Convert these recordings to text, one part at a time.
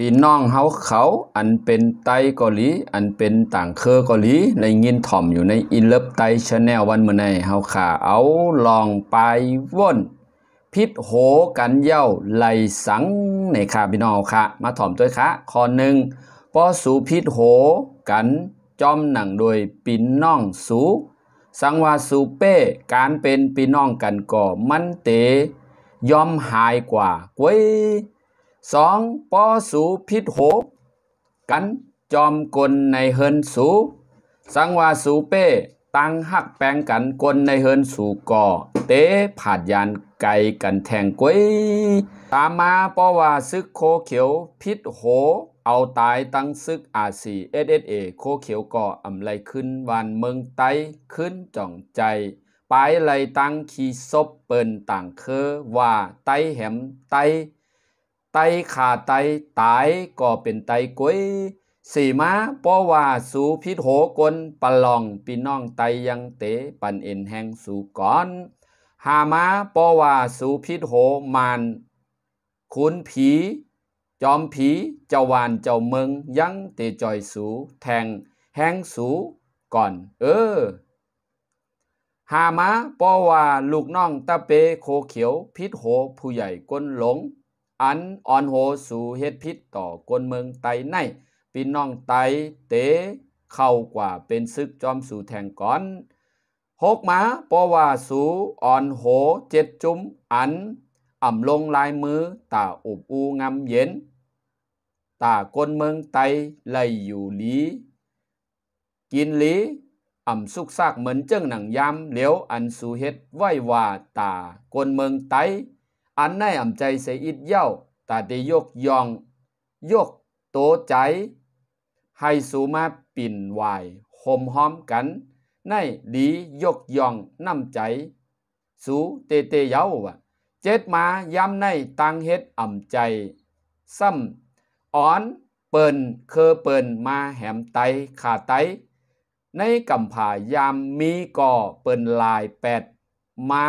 พี่น้องเฮาเขาอันเป็นไตเกาหลีอันเป็นต่างเคอเกาหลีในยินถ่อมอยู่ในอินเลิฟไตชาแนลวันเมื่อไงเฮาขาเอาลองไปว่นพิษโหกันเย้าไหลสังในค่พี่น้องค่ะ มาถ่อมด้วยค่ะข้อหนึ่งปอสูพิษโห กันจอมหนังโดยปีน้องสูสังวาสูเป้การเป็นปีน้องกันก่อมันเตยอมหายกว่าก้วยสองปอสูพิษโหกันจอมกลในเฮินสูสังวาสูเป้ตังหักแปลงกันกลในเฮินสูก่อ เตผาดยานไก่กันแทงกวย ตามมาปอว่าซึกโคเขียวพิษโหเอาตายตั้งซึกอาซีเอสเอสเอโคเขียวก่ออำไลขึ้นวานเมืองไตขึ้นจ่องใจไปไหลตั้งขีศพเปิ่นต่างเคอว่าไตแหมไตไตขาไตตายก็เป็นไตก้อยสีมาป้อว่าสูพิษโหกลปะลองปีน้องไตยังเตปันเอ็นแหงสูก่อนหามาป้อว่าสูพิษโหมานคุณผี จอมผีเจ้าวานเจ้าเมืองยังเตจอยสูแทงแหงสูก่อนเออหามาปอว่าลูกน้องตะเปโคเขียวพิษโหผู้ใหญ่ก้นหลงอันอ่อนโหสู่เฮ็ดพิษต่อกนเมืองไตในปีน้องไตเต เข้ากว่าเป็นซึกจอมสู่แทงก่อนหกมาปอว่าสูอ่อนโหเจ็ดจุ้มอันอ่ำลงลายมือตาอุบอูงำเย็นตาคนเมืองไตไหลอยู่ลี กินลีอ่ำสุกซากเหมือนเจ้งหนังยำเหลียวอันสูเฮ็ดไหวว่าตาคนเมืองไตอันในอ่ำใจเส่อิดเย้า ตาเดยกยอง ยกโตใจ ให้สูมาปิ่นวายหอมหอมกัน ในดียกยองน้ำใจ สูเตเตเย้าวะเจ็ดมาย้ำในตังเฮ็ดอ่ำใจ ซ้ำอ่อนเปิ่นเคอเปิ่นมาแหมไตขาไต ในกำผายามมีก่อเปิ่นลายแปดมา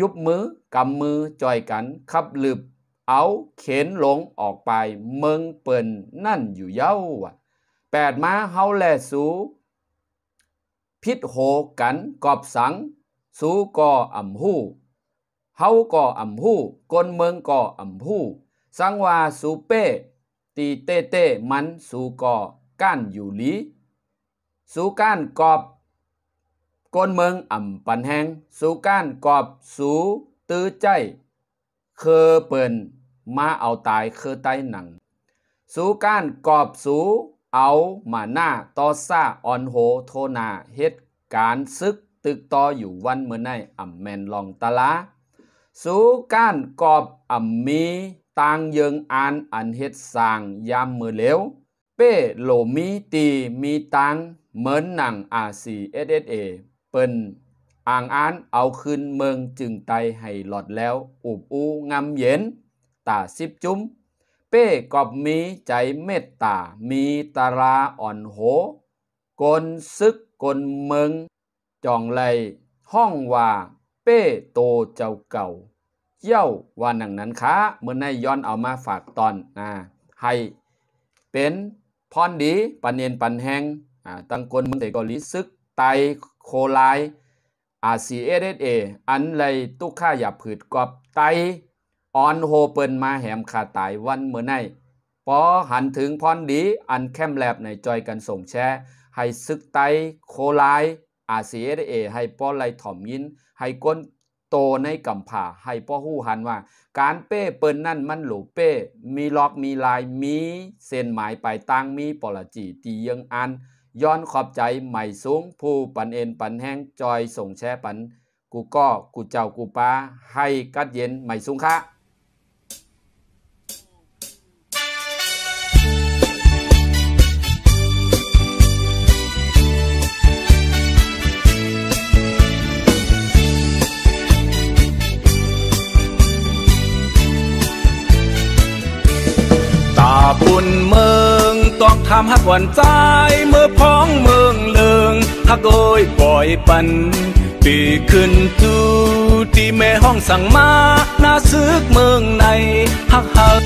ยุบมือกำมือจอยกันขับลืบเอา เข็นหลงออกไปเมืองเปิ่นนั่นอยู่เย้าวะแปดม้าเฮาแลสูพิษโหกัน กอบสัง สูก่ออ่ำหู้เฮาก่ออ่ำหู้กนเมืองก่ออ่ำหู้สังวาสูเป้ตีเต้เต้มันสูก่อก้านอยู่ลีสูก้านกอบ กนเมืองอ่ำปันแหงสูก้านกอบสูตื้อใจเคอเปิ่นมาเอาตายเคอใต้หนัง สู้ก้านกอบสูเอามาหน้าตอซ่าออนโฮโทนาเฮ็ดการซึกตึกตออยู่วันเมื่อในอ่ำแมนลองตะลาสู้ก้านกอบอ่ำมีตางเยิงอันอันเฮ็ดสรางยามมือเหลวเป้โลมีตีมีตังเหมือนหนังอาซีเอสเอเปิ้นอ่างอ้านเอาคืนเมืองจึงไตให้หลอดแล้วอุบอูงำเย็นตาสิบจุ้ม เป้กอบมีใจเมตตามีตาราอ่อนโห กลซึกกลเมืองจองไลห้องว่าเป้โตเจ้าเก่า เย้าว่าหนังนั้นค้าเมื่อในย้อนเอามาฝากตอนน่าให้เป็นพรดีปันเนียนปันแหง่าตังกลเมืองแต่กอลิซึกไตโคลายอาซีเอสเออันไรตุกข้าอย่าผืดกอบไตออนโฮเปิลมาแหมขาตายวันเมื่อไนปอหันถึงพรดี อันแคมแลบในจอยกันส่งแชร์ให้ซึกไตโคไลอาซีเอสเอให้ปอไลถ่อมยิน ให้ก้นโตในกำผาให้ปอหู้หันว่า การเป้เปิลนนั่นมันหลูเป้ มีล็อกมีลายมี เส้นหมายปลายตั้งมีปลจีตียังอันย้อนขอบใจใหม่สูงผู้ปันเอ็นปันแห้งจอยส่งแช่ปัน กูก็กูเจ้ากูป้า ให้กัดเย็นใหม่สูงค่ะาปุ่นเมื่อทำหักวันใจเมื่อพ้องเมืองเลืองหักโอยปล่อยปัน ปีขึ้นตูที่แม่ห้องสั่งมา หน้าซึกเมืองในหักหัก